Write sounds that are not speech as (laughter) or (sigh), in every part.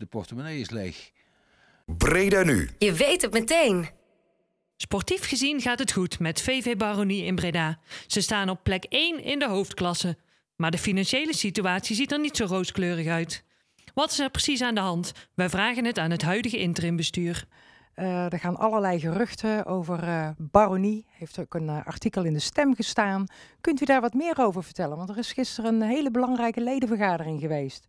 de portemonnee is leeg. Breda nu. Je weet het meteen. Sportief gezien gaat het goed met VV Baronie in Breda. Ze staan op plek 1 in de hoofdklasse. Maar de financiële situatie ziet er niet zo rooskleurig uit. Wat is er precies aan de hand? Wij vragen het aan het huidige interimbestuur. Eh, er gaan allerlei geruchten over uh, baronie. Heeft ook een eh, artikel in de stem gestaan. Kunt u daar wat meer over vertellen? Want er is gisteren een hele belangrijke ledenvergadering geweest.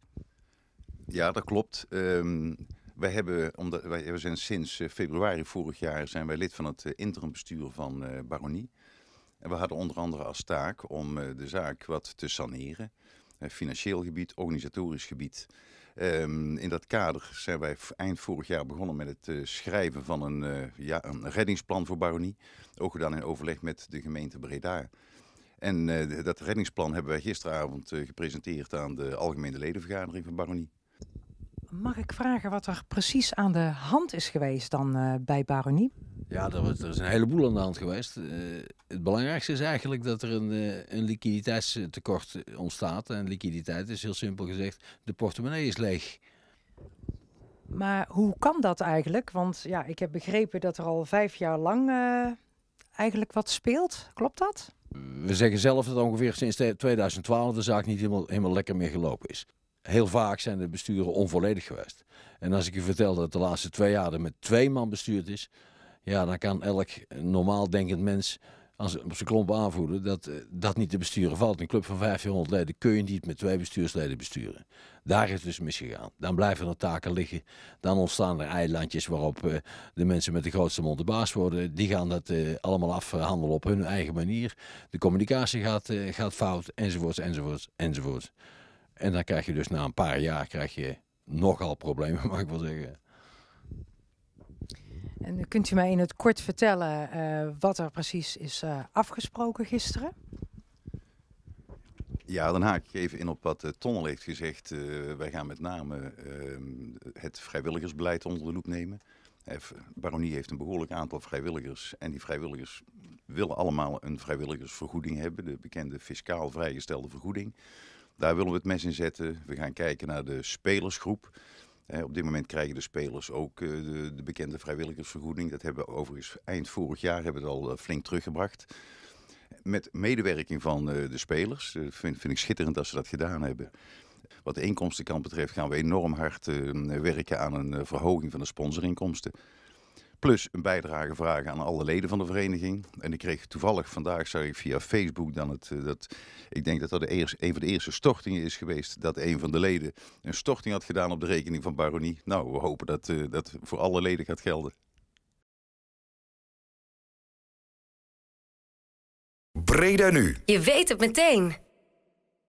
Ja, dat klopt. Ehm, wij, hebben, wij, zijn sinds eh, februari vorig jaar zijn wij lid van het eh, bestuur van uh, Baronie. En we hadden onder andere als taak om de zaak wat te saneren. financieel gebied, organisatorisch gebied. Ehm, in dat kader zijn wij eind vorig jaar begonnen met het schrijven van een, ja, een reddingsplan voor Baronie. Ook gedaan in overleg met de gemeente Breda. En dat reddingsplan hebben wij gisteravond gepresenteerd aan de algemene ledenvergadering van Baronie. Mag ik vragen wat er precies aan de hand is geweest dan eh, bij Baronie? Ja, er, er, is een heleboel aan de hand geweest. Eh, het belangrijkste is eigenlijk dat er een, eh, een liquiditeitstekort ontstaat. En liquiditeit is heel simpel gezegd, de portemonnee is leeg. Maar hoe kan dat eigenlijk? Want ja, ik heb begrepen dat er al vijf jaar lang eigenlijk wat speelt. Klopt dat? We zeggen zelf dat ongeveer sinds 2012 de zaak niet helemaal, helemaal lekker meer gelopen is heel vaak zijn de besturen onvolledig geweest. En als ik u vertel dat de laatste twee jaar er met twee man bestuurd is, ja, dan kan elk normaal denkend mens als op zijn klomp aanvoelen dat eh, dat niet te besturen valt. Een club van 1500 leden kun je niet met twee bestuursleden besturen. Daar is dus misgegaan. Dan blijven er taken liggen. Dan ontstaan er eilandjes waarop eh, de mensen met de grootste mond de baas worden. Die gaan dat eh, allemaal afhandelen op hun eigen manier. De communicatie gaat, gaat fout, enzovoorts, enzovoorts, enzovoorts. En dan krijg je dus na een paar jaar krijg je nogal problemen, (laughs) mag ik wel zeggen. En kunt u mij in het kort vertellen eh, wat er precies is eh, afgesproken gisteren? Ja, dan haak ik even in op wat uh, eh, Tonnel heeft gezegd. wij gaan met name ehm, het vrijwilligersbeleid onder de loep nemen. Baronie heeft een behoorlijk aantal vrijwilligers. En die vrijwilligers willen allemaal een vrijwilligersvergoeding hebben. De bekende fiscaal vrijgestelde vergoeding. Daar willen we het mes in zetten. We gaan kijken naar de spelersgroep. op dit moment krijgen de spelers ook eh, de, bekende vrijwilligersvergoeding. Dat hebben we overigens eind vorig jaar hebben we het al eh, flink teruggebracht. Met medewerking van eh, de spelers. vind, vind, ik schitterend dat ze dat gedaan hebben. Wat de inkomstenkant betreft gaan we enorm hard werken aan een verhoging van de sponsorinkomsten plus een bijdrage vragen aan alle leden van de vereniging. En ik kreeg toevallig vandaag, zag ik via Facebook dan het, eh, dat ik denk dat dat de een van de eerste stortingen is geweest, dat een van de leden een storting had gedaan op de rekening van Baronie. Nou, we hopen dat eh, dat voor alle leden gaat gelden. Breda nu. Je weet het meteen.